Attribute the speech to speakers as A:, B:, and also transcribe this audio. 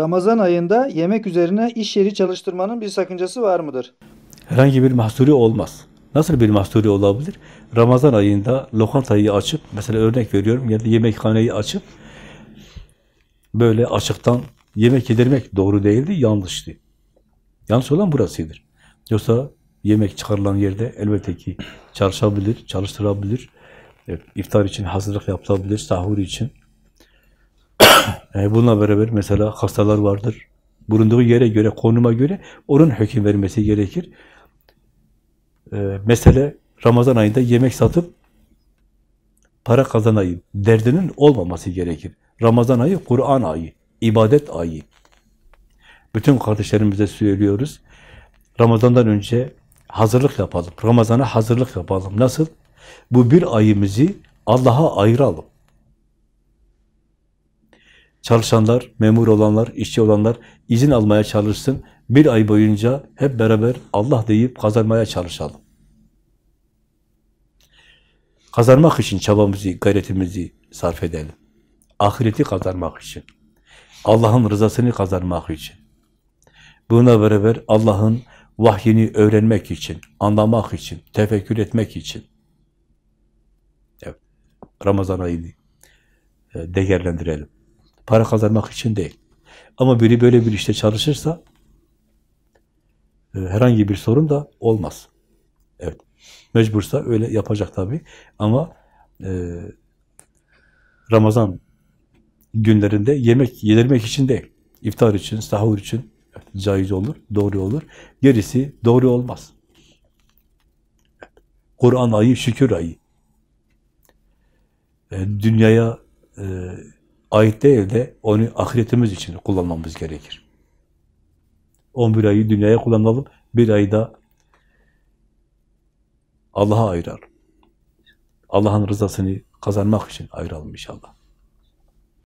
A: Ramazan ayında yemek üzerine iş yeri çalıştırmanın bir sakıncası var mıdır? Herhangi bir mahsuri olmaz. Nasıl bir mahsuri olabilir? Ramazan ayında lokantayı açıp, mesela örnek veriyorum ya da yemekhaneyi açıp böyle açıktan yemek yedirmek doğru değildi, yanlıştı. Yanlış olan burasıdır. Yoksa yemek çıkarılan yerde elbette ki çalışabilir, çalıştırabilir, e, iftar için hazırlık yapılabilir, sahur için e, bununla beraber mesela hastalar vardır. Bulunduğu yere göre, konuma göre onun hüküm vermesi gerekir. E, mesele Ramazan ayında yemek satıp para kazanayım derdinin olmaması gerekir. Ramazan ayı Kur'an ayı, ibadet ayı. Bütün kardeşlerimize söylüyoruz. Ramazan'dan önce hazırlık yapalım. Ramazan'a hazırlık yapalım. Nasıl? Bu bir ayımızı Allah'a ayıralım. Çalışanlar, memur olanlar, işçi olanlar izin almaya çalışsın. Bir ay boyunca hep beraber Allah deyip kazanmaya çalışalım. Kazanmak için çabamızı, gayretimizi sarf edelim. Ahireti kazanmak için. Allah'ın rızasını kazanmak için. Buna beraber Allah'ın vahyini öğrenmek için, anlamak için, tefekkür etmek için. Evet. Ramazan ayını e, değerlendirelim. Para kazanmak için değil. Ama biri böyle bir işte çalışırsa e, herhangi bir sorun da olmaz. Evet. Mecbursa öyle yapacak tabii. Ama e, Ramazan günlerinde yemek yedirmek için değil. İftar için, sahur için evet, caiz olur, doğru olur. Gerisi doğru olmaz. Kur'an ayı, şükür ayı. E, dünyaya e, ait değil de onu ahiretimiz için kullanmamız gerekir. 11 ayı dünyaya kullanalım, bir ayı da Allah'a ayıralım. Allah'ın rızasını kazanmak için ayıralım inşallah.